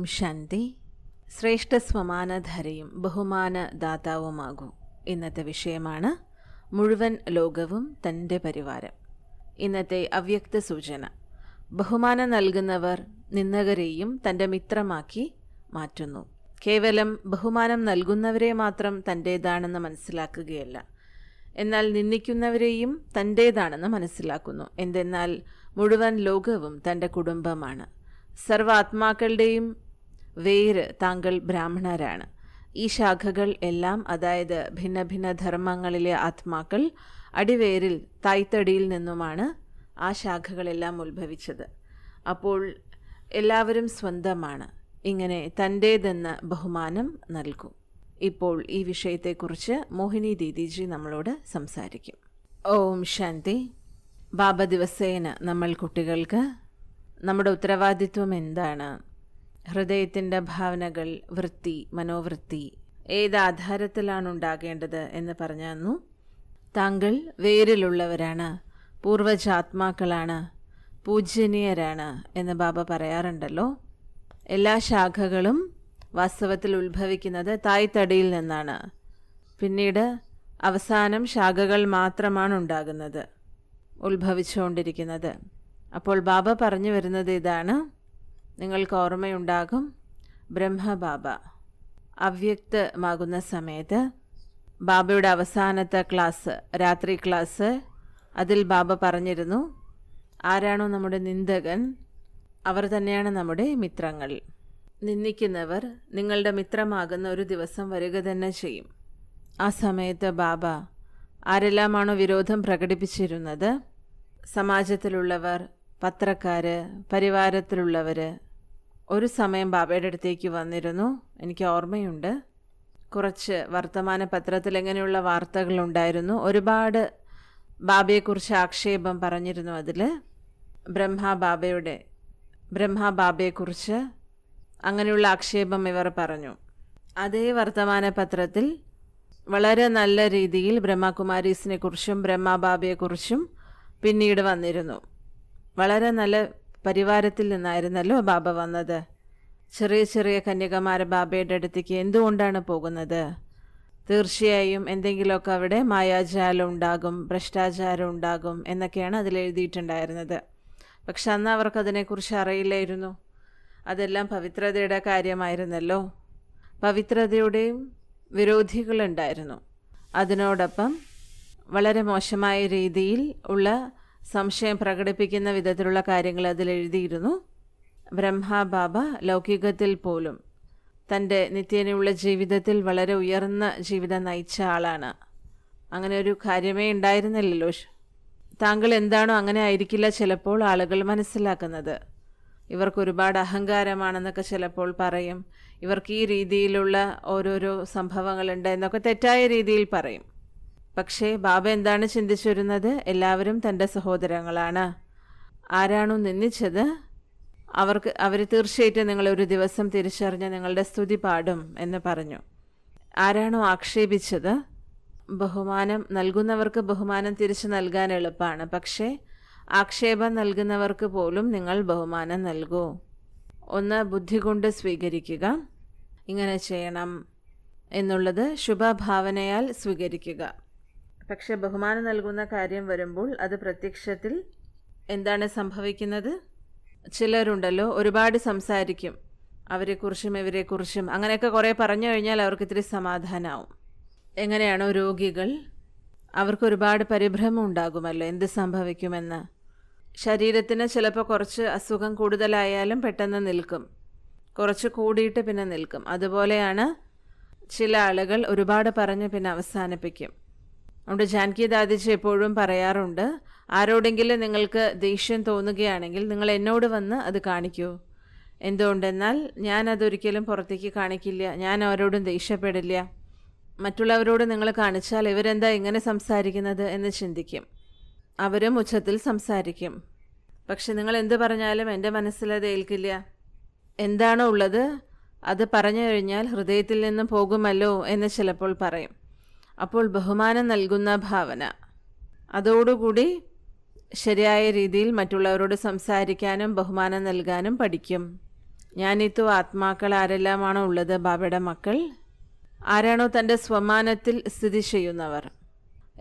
ഓം ശാന്തി ശ്രേഷ്ഠ സ്വമാനധരയും ബഹുമാന ദാതാവുമാകൂ ഇന്നത്തെ വിഷയമാണ് മുഴുവൻ ലോകവും തൻ്റെ പരിവാരം ഇന്നത്തെ അവ്യക്ത സൂചന ബഹുമാനം നൽകുന്നവർ നിന്നകരെയും തൻ്റെ മിത്രമാക്കി മാറ്റുന്നു കേവലം ബഹുമാനം നൽകുന്നവരെ മാത്രം തൻ്റേതാണെന്ന് മനസ്സിലാക്കുകയല്ല എന്നാൽ നിന്ദിക്കുന്നവരെയും തൻ്റേതാണെന്ന് മനസ്സിലാക്കുന്നു എന്തെന്നാൽ മുഴുവൻ ലോകവും തൻ്റെ കുടുംബമാണ് സർവ്വ ആത്മാക്കളുടെയും വേര് താങ്കൾ ബ്രാഹ്മണരാണ് ഈ ശാഖകൾ എല്ലാം അതായത് ഭിന്ന ഭിന്ന ധർമ്മങ്ങളിലെ ആത്മാക്കൾ അടിവേരിൽ തായ്തടിയിൽ നിന്നുമാണ് ആ ശാഖകളെല്ലാം ഉത്ഭവിച്ചത് അപ്പോൾ എല്ലാവരും സ്വന്തമാണ് ഇങ്ങനെ തൻ്റേതെന്ന് ബഹുമാനം നൽകും ഇപ്പോൾ ഈ വിഷയത്തെക്കുറിച്ച് മോഹിനി ദീദിജി നമ്മളോട് സംസാരിക്കും ഓം ശാന്തി ബാബ ദിവസേന നമ്മൾ കുട്ടികൾക്ക് നമ്മുടെ ഉത്തരവാദിത്വം എന്താണ് ഹൃദയത്തിൻ്റെ ഭാവനകൾ വൃത്തി മനോവൃത്തി ഏത് ആധാരത്തിലാണ് ഉണ്ടാകേണ്ടത് എന്ന് പറഞ്ഞു താങ്കൾ വേരിലുള്ളവരാണ് പൂർവജാത്മാക്കളാണ് പൂജനീയരാണ് എന്ന് ബാബ പറയാറുണ്ടല്ലോ എല്ലാ ശാഖകളും വാസ്തവത്തിൽ ഉത്ഭവിക്കുന്നത് തായ്തടിയിൽ നിന്നാണ് പിന്നീട് അവസാനം ശാഖകൾ മാത്രമാണ് ഉണ്ടാകുന്നത് ഉത്ഭവിച്ചുകൊണ്ടിരിക്കുന്നത് അപ്പോൾ ബാബ പറഞ്ഞു വരുന്നത് ഇതാണ് നിങ്ങൾക്ക് ഓർമ്മയുണ്ടാകും ബ്രഹ്മബാബ അവ്യക്തമാകുന്ന സമയത്ത് ബാബയുടെ അവസാനത്തെ ക്ലാസ് രാത്രി ക്ലാസ് അതിൽ ബാബ പറഞ്ഞിരുന്നു ആരാണോ നമ്മുടെ നിന്ദകൻ അവർ തന്നെയാണ് നമ്മുടെ മിത്രങ്ങൾ നിന്ദിക്കുന്നവർ നിങ്ങളുടെ മിത്രമാകുന്ന ഒരു ദിവസം വരിക തന്നെ ചെയ്യും ആ സമയത്ത് ബാബ ആരെല്ലാമാണോ വിരോധം പ്രകടിപ്പിച്ചിരുന്നത് സമാജത്തിലുള്ളവർ പത്രക്കാർ പരിവാരത്തിലുള്ളവർ ഒരു സമയം ബാബയുടെ അടുത്തേക്ക് വന്നിരുന്നു എനിക്ക് ഓർമ്മയുണ്ട് കുറച്ച് വർത്തമാന പത്രത്തിൽ എങ്ങനെയുള്ള വാർത്തകളുണ്ടായിരുന്നു ഒരുപാട് ബാബയെക്കുറിച്ച് ആക്ഷേപം പറഞ്ഞിരുന്നു അതിൽ ബ്രഹ്മ ബാബയുടെ ബ്രഹ്മ ബാബയെക്കുറിച്ച് അങ്ങനെയുള്ള ആക്ഷേപം ഇവർ പറഞ്ഞു അതേ വർത്തമാന പത്രത്തിൽ വളരെ നല്ല രീതിയിൽ ബ്രഹ്മകുമാരീസിനെക്കുറിച്ചും ബ്രഹ്മ ബാബയെക്കുറിച്ചും പിന്നീട് വന്നിരുന്നു വളരെ നല്ല പരിവാരത്തിൽ നിന്നായിരുന്നല്ലോ ബാബ വന്നത് ചെറിയ ചെറിയ കന്യകമാരെ ബാബയുടെ അടുത്തേക്ക് എന്തുകൊണ്ടാണ് പോകുന്നത് തീർച്ചയായും എന്തെങ്കിലുമൊക്കെ അവിടെ മായാജാലം ഉണ്ടാകും ഭ്രഷ്ടാചാരം ഉണ്ടാകും എന്നൊക്കെയാണ് അതിൽ എഴുതിയിട്ടുണ്ടായിരുന്നത് പക്ഷെ അന്ന് അവർക്കതിനെക്കുറിച്ച് അറിയില്ലായിരുന്നു അതെല്ലാം പവിത്രതയുടെ കാര്യമായിരുന്നല്ലോ പവിത്രതയുടെയും വിരോധികളുണ്ടായിരുന്നു അതിനോടൊപ്പം വളരെ മോശമായ രീതിയിൽ ഉള്ള സംശയം പ്രകടിപ്പിക്കുന്ന വിധത്തിലുള്ള കാര്യങ്ങൾ അതിൽ എഴുതിയിരുന്നു ബ്രഹ്മ ബാബ ലൗകികത്തിൽ പോലും തൻ്റെ നിത്യേനയുള്ള ജീവിതത്തിൽ വളരെ ഉയർന്ന ജീവിതം നയിച്ച ആളാണ് അങ്ങനെ ഒരു കാര്യമേ ഉണ്ടായിരുന്നില്ലല്ലോ താങ്കൾ എന്താണോ അങ്ങനെ ആയിരിക്കില്ല ചിലപ്പോൾ ആളുകൾ മനസ്സിലാക്കുന്നത് ഇവർക്ക് ഒരുപാട് അഹങ്കാരമാണെന്നൊക്കെ ചിലപ്പോൾ പറയും ഇവർക്ക് ഈ രീതിയിലുള്ള ഓരോരോ സംഭവങ്ങളുണ്ട് എന്നൊക്കെ തെറ്റായ രീതിയിൽ പറയും പക്ഷേ ബാബ എന്താണ് ചിന്തിച്ചു വരുന്നത് എല്ലാവരും തൻ്റെ സഹോദരങ്ങളാണ് ആരാണോ നിന്ദിച്ചത് അവർക്ക് അവർ തീർച്ചയായിട്ടും നിങ്ങൾ ഒരു ദിവസം തിരിച്ചറിഞ്ഞ് നിങ്ങളുടെ സ്തുതി പാടും എന്ന് പറഞ്ഞു ആരാണോ ആക്ഷേപിച്ചത് ബഹുമാനം നൽകുന്നവർക്ക് ബഹുമാനം തിരിച്ചു നൽകാൻ എളുപ്പമാണ് പക്ഷേ ആക്ഷേപം നൽകുന്നവർക്ക് പോലും നിങ്ങൾ ബഹുമാനം നൽകൂ ഒന്ന് ബുദ്ധി കൊണ്ട് സ്വീകരിക്കുക ഇങ്ങനെ ചെയ്യണം എന്നുള്ളത് ശുഭഭാവനയാൽ സ്വീകരിക്കുക പക്ഷെ ബഹുമാനം നൽകുന്ന കാര്യം വരുമ്പോൾ അത് പ്രത്യക്ഷത്തിൽ എന്താണ് സംഭവിക്കുന്നത് ചിലരുണ്ടല്ലോ ഒരുപാട് സംസാരിക്കും അവരെക്കുറിച്ചും ഇവരെക്കുറിച്ചും അങ്ങനെയൊക്കെ കുറേ പറഞ്ഞു കഴിഞ്ഞാൽ അവർക്ക് ഇത്തിരി സമാധാനമാവും എങ്ങനെയാണോ രോഗികൾ അവർക്ക് ഒരുപാട് പരിഭ്രമം ഉണ്ടാകുമല്ലോ എന്ത് സംഭവിക്കുമെന്ന് ശരീരത്തിന് ചിലപ്പോൾ കുറച്ച് അസുഖം കൂടുതലായാലും പെട്ടെന്ന് നിൽക്കും കുറച്ച് കൂടിയിട്ട് പിന്നെ നിൽക്കും അതുപോലെയാണ് ചില ആളുകൾ ഒരുപാട് പറഞ്ഞ് പിന്നെ അവസാനിപ്പിക്കും നമ്മുടെ ജാൻകി ദാദിജി എപ്പോഴും പറയാറുണ്ട് ആരോടെങ്കിലും നിങ്ങൾക്ക് ദേഷ്യം തോന്നുകയാണെങ്കിൽ നിങ്ങൾ എന്നോട് വന്ന് അത് കാണിക്കൂ എന്തുകൊണ്ടെന്നാൽ ഞാൻ അതൊരിക്കലും പുറത്തേക്ക് കാണിക്കില്ല ഞാൻ അവരോടും ദേഷ്യപ്പെടില്ല മറ്റുള്ളവരോട് നിങ്ങൾ കാണിച്ചാൽ ഇവരെന്താ ഇങ്ങനെ സംസാരിക്കുന്നത് എന്ന് ചിന്തിക്കും അവരും ഉച്ചത്തിൽ സംസാരിക്കും പക്ഷെ നിങ്ങൾ എന്ത് പറഞ്ഞാലും എൻ്റെ മനസ്സിലത് ഏൽക്കില്ല എന്താണോ ഉള്ളത് അത് പറഞ്ഞു കഴിഞ്ഞാൽ ഹൃദയത്തിൽ നിന്ന് പോകുമല്ലോ എന്ന് ചിലപ്പോൾ പറയും അപ്പോൾ ബഹുമാനം നൽകുന്ന ഭാവന അതോടുകൂടി ശരിയായ രീതിയിൽ മറ്റുള്ളവരോട് സംസാരിക്കാനും ബഹുമാനം നൽകാനും പഠിക്കും ഞാനിത്തു ആത്മാക്കൾ ആരെല്ലാമാണോ ഉള്ളത് ബാബയുടെ മക്കൾ ആരാണോ തൻ്റെ സ്വമാനത്തിൽ സ്ഥിതി ചെയ്യുന്നവർ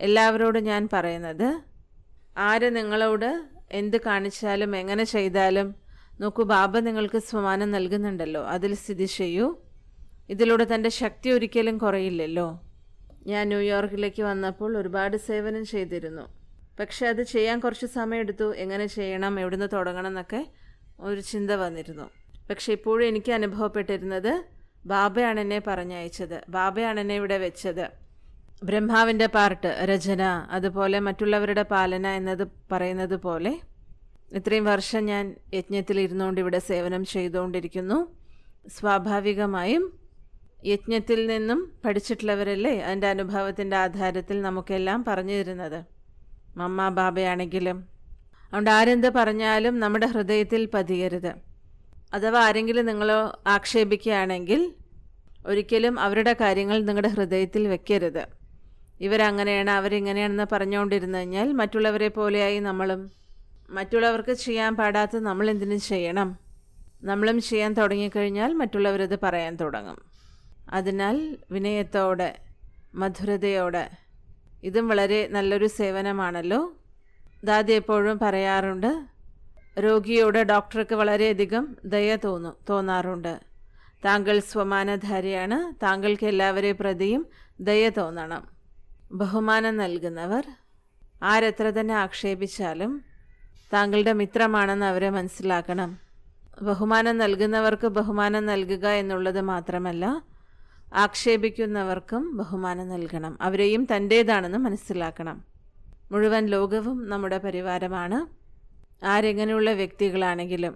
എല്ലാവരോടും ഞാൻ പറയുന്നത് ആര് നിങ്ങളോട് എന്ത് കാണിച്ചാലും എങ്ങനെ ചെയ്താലും നോക്കൂ ബാബ നിങ്ങൾക്ക് സ്വമാനം നൽകുന്നുണ്ടല്ലോ അതിൽ സ്ഥിതി ചെയ്യൂ ഇതിലൂടെ തൻ്റെ ശക്തി ഒരിക്കലും കുറയില്ലല്ലോ ഞാൻ ന്യൂയോർക്കിലേക്ക് വന്നപ്പോൾ ഒരുപാട് സേവനം ചെയ്തിരുന്നു പക്ഷെ അത് ചെയ്യാൻ കുറച്ച് സമയമെടുത്തു എങ്ങനെ ചെയ്യണം എവിടുന്ന് തുടങ്ങണം എന്നൊക്കെ ഒരു ചിന്ത വന്നിരുന്നു പക്ഷെ ഇപ്പോഴും എനിക്ക് അനുഭവപ്പെട്ടിരുന്നത് ബാബയാണ് എന്നെ പറഞ്ഞയച്ചത് ബാബയാണ് എന്നെ ഇവിടെ വെച്ചത് ബ്രഹ്മാവിൻ്റെ പാർട്ട് രചന അതുപോലെ മറ്റുള്ളവരുടെ പാലന എന്നത് പറയുന്നത് പോലെ ഇത്രയും വർഷം ഞാൻ യജ്ഞത്തിൽ ഇരുന്നുകൊണ്ട് ഇവിടെ സേവനം ചെയ്തുകൊണ്ടിരിക്കുന്നു സ്വാഭാവികമായും യജ്ഞത്തിൽ നിന്നും പഠിച്ചിട്ടുള്ളവരല്ലേ അതിൻ്റെ അനുഭവത്തിൻ്റെ ആധാരത്തിൽ നമുക്കെല്ലാം പറഞ്ഞു തരുന്നത് മമ്മ ബാബയാണെങ്കിലും അതുകൊണ്ട് ആരെന്ത് പറഞ്ഞാലും നമ്മുടെ ഹൃദയത്തിൽ പതിയരുത് അഥവാ ആരെങ്കിലും നിങ്ങളോ ആക്ഷേപിക്കുകയാണെങ്കിൽ ഒരിക്കലും അവരുടെ കാര്യങ്ങൾ നിങ്ങളുടെ ഹൃദയത്തിൽ വെക്കരുത് ഇവരങ്ങനെയാണ് അവരിങ്ങനെയാണെന്ന് പറഞ്ഞുകൊണ്ടിരുന്നു കഴിഞ്ഞാൽ മറ്റുള്ളവരെ പോലെയായി നമ്മളും മറ്റുള്ളവർക്ക് ചെയ്യാൻ പാടാത്ത നമ്മൾ ചെയ്യണം നമ്മളും ചെയ്യാൻ തുടങ്ങിക്കഴിഞ്ഞാൽ മറ്റുള്ളവരത് പറയാൻ തുടങ്ങും അതിനാൽ വിനയത്തോടെ മധുരതയോടെ ഇതും വളരെ നല്ലൊരു സേവനമാണല്ലോ ദാദി എപ്പോഴും പറയാറുണ്ട് രോഗിയോട് ഡോക്ടർക്ക് വളരെയധികം ദയ തോന്നും തോന്നാറുണ്ട് താങ്കൾ സ്വമാനധാരിയാണ് താങ്കൾക്ക് എല്ലാവരെയും പ്രതിയും ദയ തോന്നണം ബഹുമാനം നൽകുന്നവർ ആരെത്ര തന്നെ ആക്ഷേപിച്ചാലും താങ്കളുടെ മിത്രമാണെന്ന് അവരെ മനസ്സിലാക്കണം ബഹുമാനം നൽകുന്നവർക്ക് ബഹുമാനം നൽകുക എന്നുള്ളത് മാത്രമല്ല ആക്ഷേപിക്കുന്നവർക്കും ബഹുമാനം നൽകണം അവരെയും തൻ്റേതാണെന്ന് മനസ്സിലാക്കണം മുഴുവൻ ലോകവും നമ്മുടെ പരിവാരമാണ് ആരെങ്ങനെയുള്ള വ്യക്തികളാണെങ്കിലും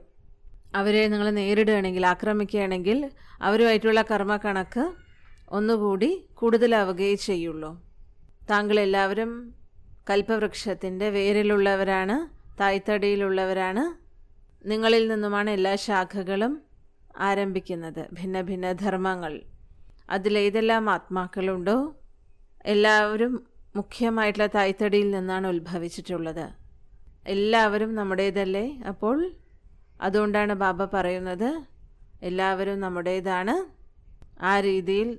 അവരെ നിങ്ങൾ നേരിടുകയാണെങ്കിൽ ആക്രമിക്കുകയാണെങ്കിൽ അവരുമായിട്ടുള്ള കർമ്മ കണക്ക് ഒന്നുകൂടി കൂടുതലാവുകയേ ചെയ്യുള്ളൂ താങ്കൾ എല്ലാവരും കൽപ്പവൃക്ഷത്തിൻ്റെ വേരിലുള്ളവരാണ് തായ്തടിയിലുള്ളവരാണ് നിങ്ങളിൽ നിന്നുമാണ് എല്ലാ ശാഖകളും ആരംഭിക്കുന്നത് ഭിന്ന ഭിന്ന ധർമ്മങ്ങൾ അതിലേതെല്ലാം ആത്മാക്കളുണ്ടോ എല്ലാവരും മുഖ്യമായിട്ടുള്ള തായ്തടിയിൽ നിന്നാണ് ഉത്ഭവിച്ചിട്ടുള്ളത് എല്ലാവരും നമ്മുടേതല്ലേ അപ്പോൾ അതുകൊണ്ടാണ് ബാബ പറയുന്നത് എല്ലാവരും നമ്മുടേതാണ് ആ രീതിയിൽ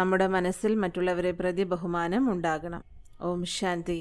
നമ്മുടെ മനസ്സിൽ മറ്റുള്ളവരെ പ്രതി ബഹുമാനം ഉണ്ടാകണം ഓം ശാന്തി